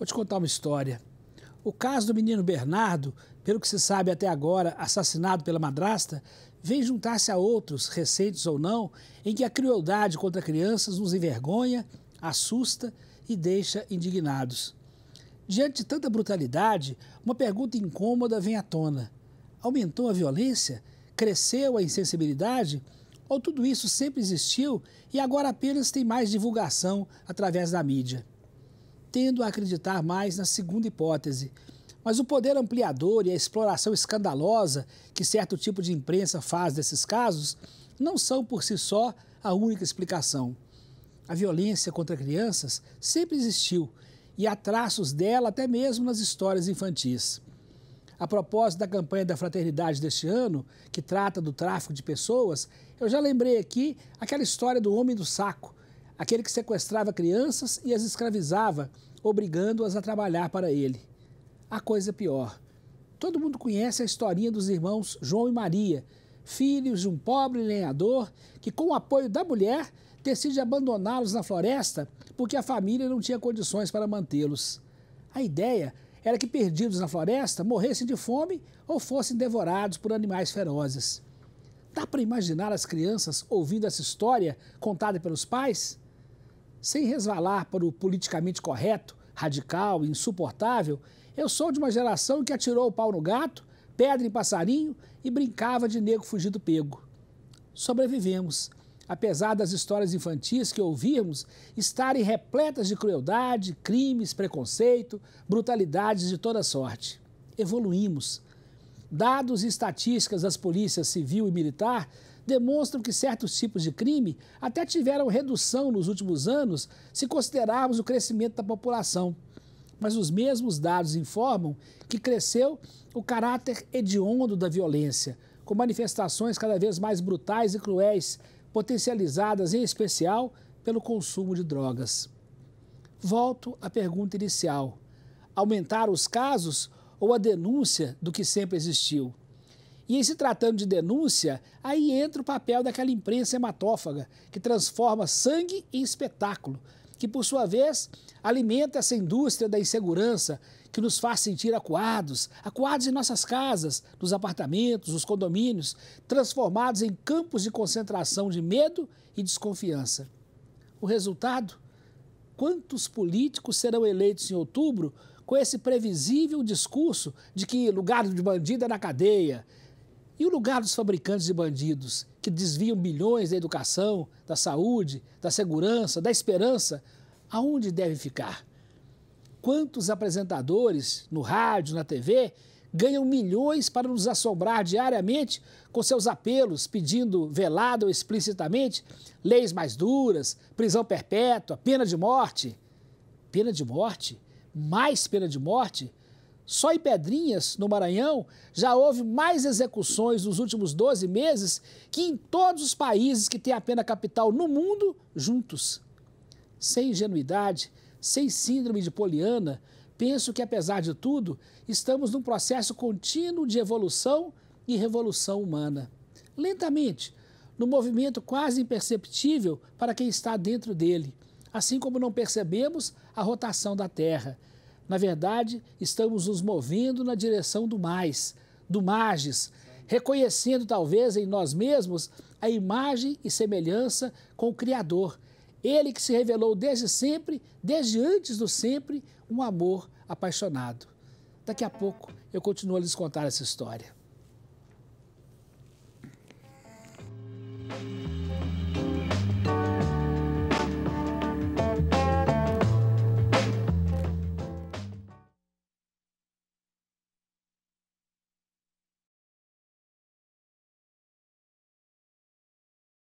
Vou te contar uma história. O caso do menino Bernardo, pelo que se sabe até agora, assassinado pela madrasta, vem juntar-se a outros, recentes ou não, em que a crueldade contra crianças nos envergonha, assusta e deixa indignados. Diante de tanta brutalidade, uma pergunta incômoda vem à tona: aumentou a violência? Cresceu a insensibilidade? Ou tudo isso sempre existiu e agora apenas tem mais divulgação através da mídia? tendo a acreditar mais na segunda hipótese. Mas o poder ampliador e a exploração escandalosa que certo tipo de imprensa faz desses casos não são por si só a única explicação. A violência contra crianças sempre existiu e há traços dela até mesmo nas histórias infantis. A propósito da campanha da fraternidade deste ano, que trata do tráfico de pessoas, eu já lembrei aqui aquela história do homem do saco, aquele que sequestrava crianças e as escravizava obrigando-as a trabalhar para ele. A coisa é pior. Todo mundo conhece a historinha dos irmãos João e Maria, filhos de um pobre lenhador que, com o apoio da mulher, decide abandoná-los na floresta porque a família não tinha condições para mantê-los. A ideia era que, perdidos na floresta, morressem de fome ou fossem devorados por animais ferozes. Dá para imaginar as crianças ouvindo essa história contada pelos pais? Sem resvalar para o politicamente correto, radical e insuportável, eu sou de uma geração que atirou o pau no gato, pedra em passarinho e brincava de negro fugido pego. Sobrevivemos, apesar das histórias infantis que ouvirmos estarem repletas de crueldade, crimes, preconceito, brutalidades de toda sorte. Evoluímos. Dados e estatísticas das polícias civil e militar demonstram que certos tipos de crime até tiveram redução nos últimos anos se considerarmos o crescimento da população. Mas os mesmos dados informam que cresceu o caráter hediondo da violência, com manifestações cada vez mais brutais e cruéis, potencializadas em especial pelo consumo de drogas. Volto à pergunta inicial: aumentar os casos ou a denúncia do que sempre existiu? E em se tratando de denúncia, aí entra o papel daquela imprensa hematófaga, que transforma sangue em espetáculo, que por sua vez alimenta essa indústria da insegurança, que nos faz sentir acuados, acuados em nossas casas, nos apartamentos, nos condomínios, transformados em campos de concentração de medo e desconfiança. O resultado? Quantos políticos serão eleitos em outubro com esse previsível discurso de que lugar de bandido é na cadeia, e o lugar dos fabricantes de bandidos que desviam bilhões da educação, da saúde, da segurança, da esperança, aonde deve ficar? Quantos apresentadores no rádio, na TV, ganham milhões para nos assombrar diariamente com seus apelos, pedindo velado ou explicitamente leis mais duras, prisão perpétua, pena de morte? Pena de morte? Mais pena de morte? Só em Pedrinhas, no Maranhão, já houve mais execuções nos últimos 12 meses que em todos os países que têm a pena capital no mundo juntos. Sem ingenuidade, sem síndrome de Poliana, penso que, apesar de tudo, estamos num processo contínuo de evolução e revolução humana. Lentamente, no movimento quase imperceptível para quem está dentro dele, assim como não percebemos a rotação da Terra. Na verdade, estamos nos movendo na direção do mais, do magis, reconhecendo talvez em nós mesmos a imagem e semelhança com o Criador. Ele que se revelou desde sempre, desde antes do sempre, um amor apaixonado. Daqui a pouco eu continuo a lhes contar essa história.